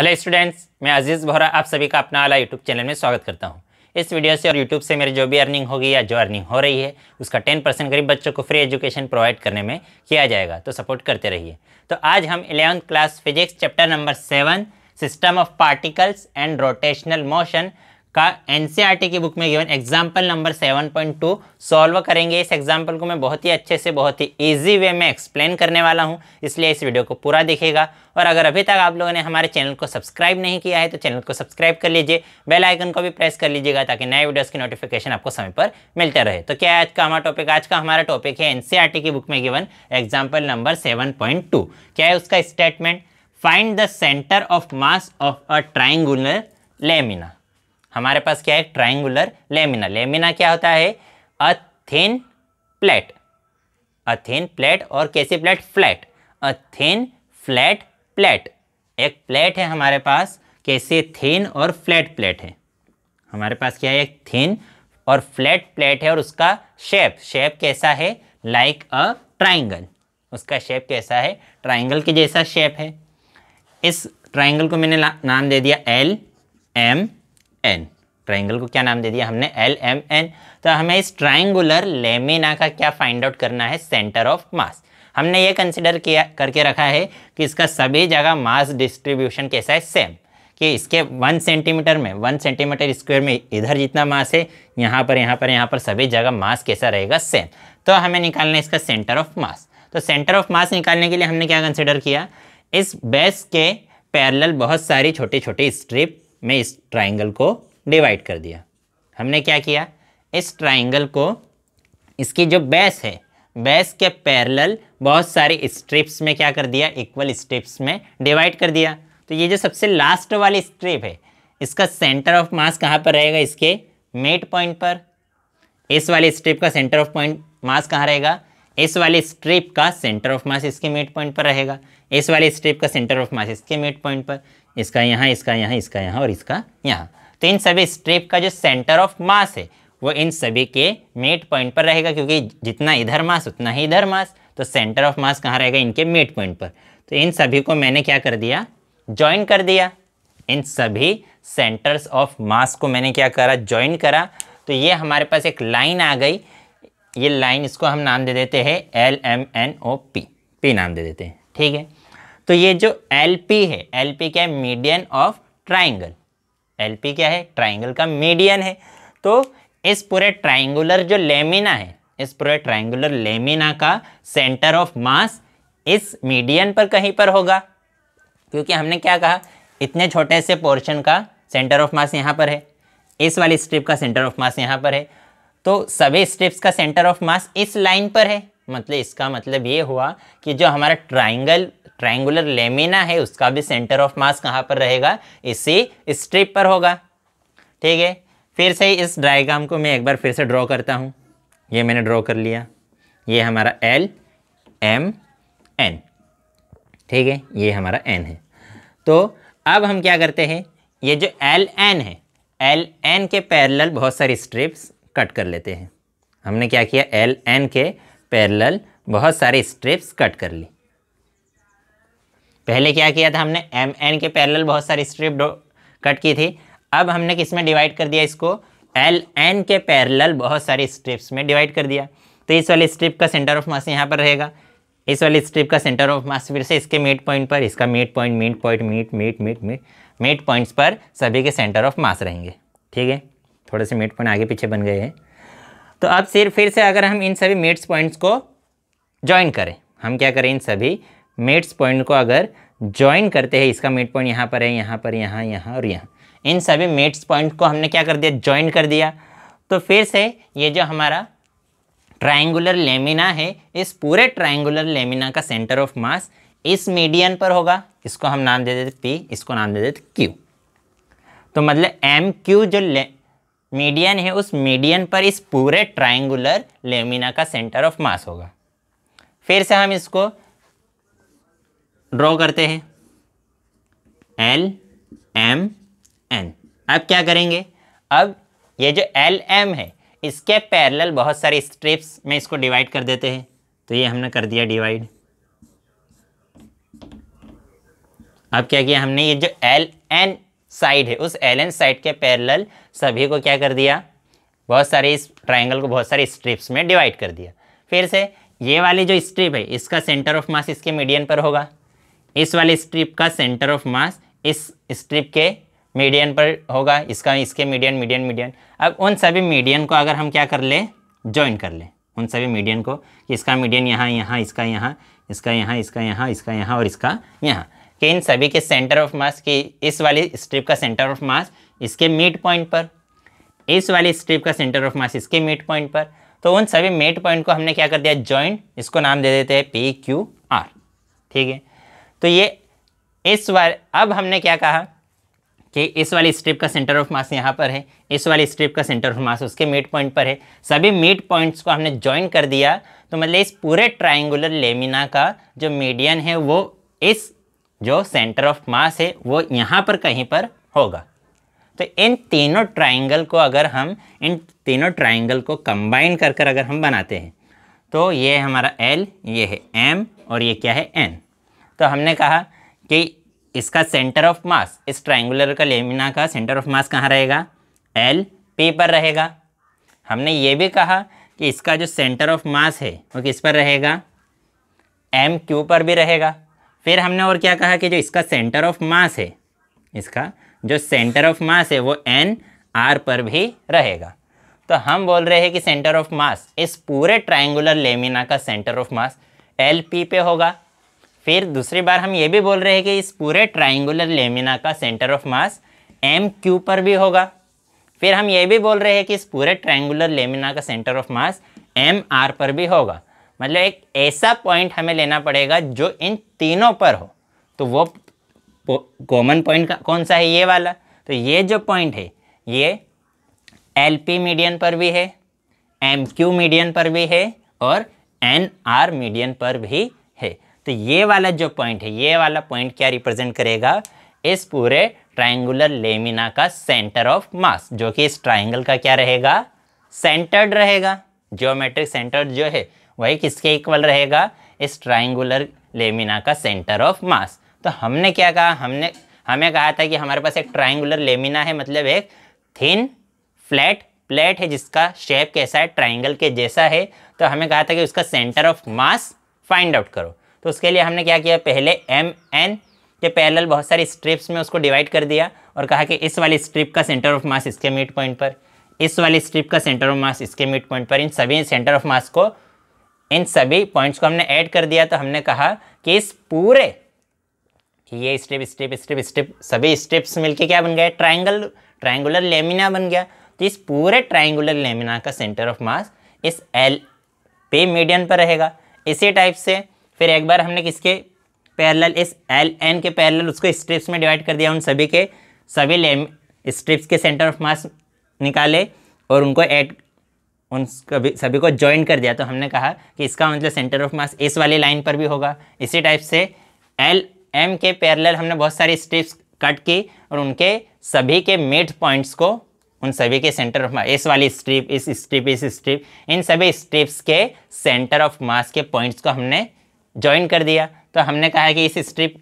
hello students मैं अजीज़ बोहरा आप सभी का अपना वाला यूट्यूब चैनल में स्वागत करता हूँ इस वीडियो से और यूट्यूब से मेरी जो भी अर्निंग होगी या जो अर्निंग हो रही है उसका टेन परसेंट गरीब बच्चों को फ्री एजुकेशन प्रोवाइड करने में किया जाएगा तो सपोर्ट करते रहिए तो आज हम eleventh class physics chapter number seven system of particles and rotational motion का एनसीईआरटी e की बुक में गिवन एग्जाम्पल नंबर 7.2 सॉल्व करेंगे इस एग्जाम्पल को मैं बहुत ही अच्छे से बहुत ही ईजी वे में एक्सप्लेन करने वाला हूँ इसलिए इस वीडियो को पूरा देखिएगा और अगर अभी तक आप लोगों ने हमारे चैनल को सब्सक्राइब नहीं किया है तो चैनल को सब्सक्राइब कर लीजिए बेल आइकन को भी प्रेस कर लीजिएगा ताकि नए वीडियोज़ की नोटिफिकेशन आपको समय पर मिलते रहे तो क्या आज का हमारा टॉपिक आज का हमारा टॉपिक है एनसीईआरटी e की बुक में गिवन एग्जाम्पल नंबर सेवन क्या है उसका statement find the centre of mass of a triangular lamina हमारे पास क्या है ट्राइंगुलर लेमिना लेमिना क्या होता है a thin plate a thin plate और कैसी plate flat a thin flat plate एक प्लेट है हमारे पास कैसे थिन और फ्लैट प्लेट है हमारे पास क्या है एक थिन और फ्लैट प्लेट है और उसका शेप शेप कैसा है लाइक अ ट्राइंगल उसका शेप कैसा है ट्राइंगल के जैसा शेप है इस ट्राइंगल को मैंने नाम दे दिया एल एम एन ट्राइंगल को क्या नाम दे दिया हमने एल एम एन तो हमें इस ट्राइंगुलर लेमिना का क्या फाइंड आउट करना है सेंटर ऑफ मास हमने ये कंसिडर किया करके रखा है कि इसका सभी जगह मास डिस्ट्रीब्यूशन कैसा है सेम कि इसके वन सेंटीमीटर में वन सेंटीमीटर स्क्वायर में इधर जितना मास है यहाँ पर यहाँ पर यहाँ पर सभी जगह मास कैसा रहेगा सेम तो हमें निकालना है इसका सेंटर ऑफ मास तो सेंटर ऑफ मास निकालने के लिए हमने क्या कंसिडर किया इस बेस के पैरल बहुत सारी छोटी छोटी स्ट्रिप में इस ट्राइंगल को डिवाइड कर दिया हमने क्या किया इस ट्राइंगल को इसकी जो बेस है बेस के पैरेलल बहुत सारे स्ट्रिप्स में क्या कर दिया इक्वल स्ट्रिप्स में डिवाइड कर दिया तो ये जो सबसे लास्ट वाली स्ट्रिप है इसका सेंटर ऑफ मास कहाँ पर रहेगा इसके मेट पॉइंट पर इस वाली स्ट्रिप का सेंटर ऑफ पॉइंट मास कहाँ रहेगा इस वाले स्ट्रिप का सेंटर ऑफ मास इसके मिड पॉइंट पर रहेगा इस वाले स्ट्रिप का सेंटर ऑफ मास इसके मिड पॉइंट पर इसका यहाँ इसका यहाँ इसका यहाँ और इसका यहाँ तो इन सभी स्ट्रिप का जो सेंटर ऑफ मास है वो इन सभी के मिड पॉइंट पर रहेगा क्योंकि जितना इधर मास उतना ही इधर मास तो सेंटर ऑफ मास कहाँ रहेगा इनके मिड पॉइंट पर तो इन सभी को मैंने क्या कर दिया ज्वाइन कर दिया इन सभी सेंटर्स ऑफ मास को मैंने क्या करा ज्वाइन करा तो ये हमारे पास एक लाइन आ गई ये लाइन इसको हम नाम दे देते हैं L M N O P P नाम दे देते हैं ठीक है तो ये जो एल पी है एल पी क्या है median of triangle L P क्या है ट्राइंगल का मीडियन है तो इस पूरे ट्राइंगुलर जो लेमिना है इस पूरे ट्राइंगुलर लेमिना का सेंटर ऑफ मास इस मीडियन पर कहीं पर होगा क्योंकि हमने क्या कहा इतने छोटे से पोर्शन का सेंटर ऑफ मास यहाँ पर है इस वाली स्ट्रिप का सेंटर ऑफ मास यहाँ पर है तो सभी स्ट्रिप्स का सेंटर ऑफ मास इस लाइन पर है मतलब इसका मतलब ये हुआ कि जो हमारा ट्राइंगल ट्राइंगुलर लेमिना है उसका भी सेंटर ऑफ मास कहाँ पर रहेगा इसी स्ट्रिप पर होगा ठीक है फिर से इस डायग्राम को मैं एक बार फिर से ड्रॉ करता हूँ ये मैंने ड्रॉ कर लिया ये हमारा एल एम एन ठीक है ये हमारा एन है तो अब हम क्या करते हैं ये जो एल एन है एल एन के पैरेलल बहुत सारी स्ट्रिप्स कट कर लेते हैं हमने क्या किया एल एन के पैरेलल बहुत सारे स्ट्रिप्स कट कर ली पहले क्या किया था हमने एम एन के पैरेलल बहुत सारी स्ट्रिप कट की थी अब हमने किस में डिवाइड कर दिया इसको एल एन के पैरेलल बहुत सारी स्ट्रिप्स में डिवाइड कर दिया तो इस वाली स्ट्रिप का सेंटर ऑफ मास यहाँ पर रहेगा इस वाली स्ट्रिप का सेंटर ऑफ मास फिर से इसके मिड पॉइंट पर इसका mid point mid point mid mid mid mid mid points पर सभी के सेंटर ऑफ मास रहेंगे ठीक है थोड़े से मेट पॉइंट आगे पीछे बन गए हैं तो अब सिर्फ फिर से अगर हम इन सभी मेट्स पॉइंट्स को ज्वाइन करें हम क्या करें इन सभी मेट्स पॉइंट को अगर ज्वाइन करते हैं इसका मेट पॉइंट यहाँ पर है यहाँ पर यहाँ यहाँ और यहाँ इन सभी मेट्स पॉइंट को हमने क्या कर दिया ज्वाइन कर दिया तो फिर से ये जो हमारा ट्राइंगुलर लेमिना है इस पूरे ट्राइंगुलर लेमिना का सेंटर ऑफ मास इस मीडियन पर होगा इसको हम नाम दे देते पी इसको नाम दे देते क्यू तो मतलब एम क्यू जो मीडियन है उस मीडियन पर इस पूरे ट्राइंगुलर लेमिना का सेंटर ऑफ मास होगा फिर से हम इसको ड्रॉ करते हैं एल एम एन अब क्या करेंगे अब ये जो एल एम है इसके पैरेलल बहुत सारे स्ट्रिप्स में इसको डिवाइड कर देते हैं तो ये हमने कर दिया डिवाइड अब क्या किया हमने ये जो एल एन साइड है उस एल एन साइड के पैरेलल सभी को क्या कर दिया बहुत सारे इस ट्राइंगल को बहुत सारे स्ट्रिप्स में डिवाइड कर दिया फिर से ये वाली जो स्ट्रिप है इसका सेंटर ऑफ मास इसके मीडियन पर होगा इस वाली स्ट्रिप का सेंटर ऑफ मास इस स्ट्रिप के मीडियन पर होगा इसका इसके मीडियन मीडियन मीडियन अब उन सभी मीडियन को अगर हम क्या कर ले ज्वाइन कर लें उन सभी मीडियन को इसका मीडियन यहाँ यहाँ इसका यहाँ इसका यहाँ इसका यहाँ इसका यहाँ और इसका यहाँ कि इन सभी के सेंटर ऑफ मास की इस वाली स्ट्रिप का सेंटर ऑफ मास इसके मिड पॉइंट पर इस वाली स्ट्रिप का सेंटर ऑफ मास इसके मिड पॉइंट पर तो उन सभी मिड पॉइंट को हमने क्या कर दिया जॉइंट इसको नाम दे देते हैं पी क्यू आर ठीक है तो ये इस वाले अब हमने क्या कहा कि इस वाली स्ट्रिप का सेंटर ऑफ मास यहाँ पर है इस वाली स्ट्रिप का सेंटर ऑफ मास उसके मिड पॉइंट पर है सभी मिड पॉइंट्स को हमने ज्वाइन कर दिया तो मतलब इस पूरे ट्रायंगुलर लेमिना का जो मीडियन है वो इस जो सेंटर ऑफ मास है वो यहाँ पर कहीं पर होगा तो इन तीनों ट्राइंगल को अगर हम इन तीनों ट्राइंगल को कंबाइन कर कर अगर हम बनाते हैं तो ये हमारा एल ये है एम और ये क्या है एन तो हमने कहा कि इसका सेंटर ऑफ मास इस ट्राइंगुलर का लेमिना का सेंटर ऑफ मास कहाँ रहेगा एल पी पर रहेगा हमने ये भी कहा कि इसका जो सेंटर ऑफ मास है वो किस पर रहेगा एम क्यू पर भी रहेगा फिर हमने और क्या कहा कि जो इसका सेंटर ऑफ मास है इसका जो सेंटर ऑफ मास है वो एन आर पर भी रहेगा तो हम बोल रहे हैं कि सेंटर ऑफ मास इस पूरे ट्राइंगुलर लेमिना का centre of mass L P पे होगा फिर दूसरी बार हम ये भी बोल रहे हैं कि इस पूरे ट्राइंगुलर लेमिना का centre of mass M Q पर भी होगा फिर हम ये भी बोल रहे हैं कि इस पूरे ट्राइंगुलर लेमिना का centre of mass M R पर भी होगा मतलब एक ऐसा पॉइंट हमें लेना पड़ेगा जो इन तीनों पर हो तो वो कॉमन पॉइंट कौन सा है ये वाला तो ये जो पॉइंट है ये एल पी मीडियन पर भी है एम क्यू मीडियन पर भी है और एन आर मीडियन पर भी है तो ये वाला जो पॉइंट है ये वाला पॉइंट क्या रिप्रेजेंट करेगा इस पूरे ट्राइंगुलर लेमिना का सेंटर ऑफ मास जो कि इस ट्राइंगल का क्या रहेगा सेंटर्ड रहेगा ज्योमेट्रिक सेंटर जो है वही किसके इक्वल रहेगा इस ट्राइंगुलर लेमिना का सेंटर ऑफ मास तो हमने क्या कहा हमने हमें कहा था कि हमारे पास एक ट्राइंगुलर लेमिना है मतलब एक थिन फ्लैट प्लेट है जिसका शेप कैसा है ट्राइंगल के जैसा है तो हमें कहा था कि उसका centre of mass find out करो तो उसके लिए हमने क्या किया पहले एम एन के पैरल बहुत सारी स्ट्रिप्स में उसको डिवाइड कर दिया और कहा कि इस वाली स्ट्रिप का सेंटर ऑफ मास इसके मिड पॉइंट पर इस वाली स्ट्रिप का सेंटर ऑफ मास इसके मिड पॉइंट पर इन सभी सेंटर ऑफ मास को इन सभी पॉइंट्स को हमने ऐड कर दिया तो हमने कहा कि इस पूरे ये स्टेप स्टेप स्टेप स्टेप सभी स्टेप्स मिलके क्या बन गया ट्राइंगल ट्राइंगुलर लेमिना बन गया तो इस पूरे ट्राइंगुलर लेमिना का सेंटर ऑफ मास इस एल पे मीडियन पर रहेगा इसी टाइप से फिर एक बार हमने किसके पैरल इस एल एन के पैरल उसको स्ट्रिप्स में डिवाइड कर दिया उन सभी के सभी लेम स्ट्रिप्स के सेंटर ऑफ मास निकाले और उनको एड उन सभी को ज्वाइन कर दिया तो हमने कहा कि इसका मतलब सेंटर ऑफ मास इस वाली लाइन पर भी होगा इसी टाइप से एल एम के पैरेलल हमने बहुत सारी स्ट्रिप्स कट की और उनके सभी के मिड पॉइंट्स को उन सभी के सेंटर ऑफ मास इस वाली स्ट्रिप इस स्ट्रिप इस स्ट्रिप इन सभी स्ट्रिप्स के सेंटर ऑफ मास के पॉइंट्स को हमने ज्वाइन कर दिया तो हमने कहा कि इस स्ट्रिप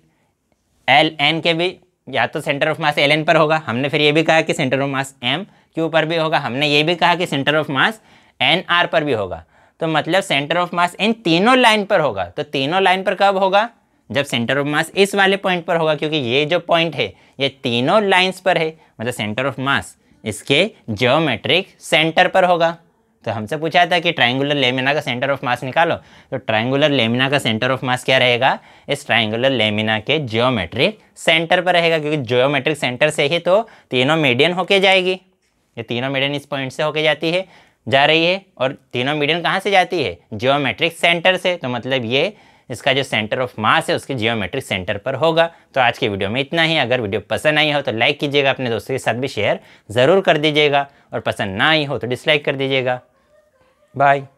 एल एन के भी या तो centre of mass L N पर होगा हमने फिर ये भी कहा कि सेंटर ऑफ मास एम के ऊपर भी होगा हमने ये भी कहा कि centre of mass N R पर भी होगा तो मतलब सेंटर ऑफ मास इन तीनों लाइन पर होगा तो तीनों लाइन पर कब होगा जब सेंटर ऑफ मास इस वाले पॉइंट पर होगा क्योंकि ये जो पॉइंट है ये तीनों लाइंस पर है मतलब सेंटर ऑफ मास इसके जियोमेट्रिक सेंटर पर होगा तो हमसे पूछा था कि ट्राइंगुलर लेमिना का सेंटर ऑफ मास निकालो तो ट्राइंगुलर लेमिना का सेंटर ऑफ मास क्या रहेगा इस ट्राइंगुलर लेमिना के जियोमेट्रिक सेंटर पर रहेगा क्योंकि जियोमेट्रिक सेंटर से ही तो तीनों मीडियन होके जाएगी ये तीनों मीडियन इस पॉइंट से होके जाती है जा रही है और तीनों मीडियन कहाँ से जाती है जियोमेट्रिक सेंटर से तो मतलब ये इसका जो सेंटर ऑफ मास है उसके जियोमेट्रिक सेंटर पर होगा तो आज के वीडियो में इतना ही अगर वीडियो पसंद आई हो तो लाइक कीजिएगा अपने दोस्तों के साथ भी शेयर ज़रूर कर दीजिएगा और पसंद ना आई हो तो डिसलाइक कर दीजिएगा बाय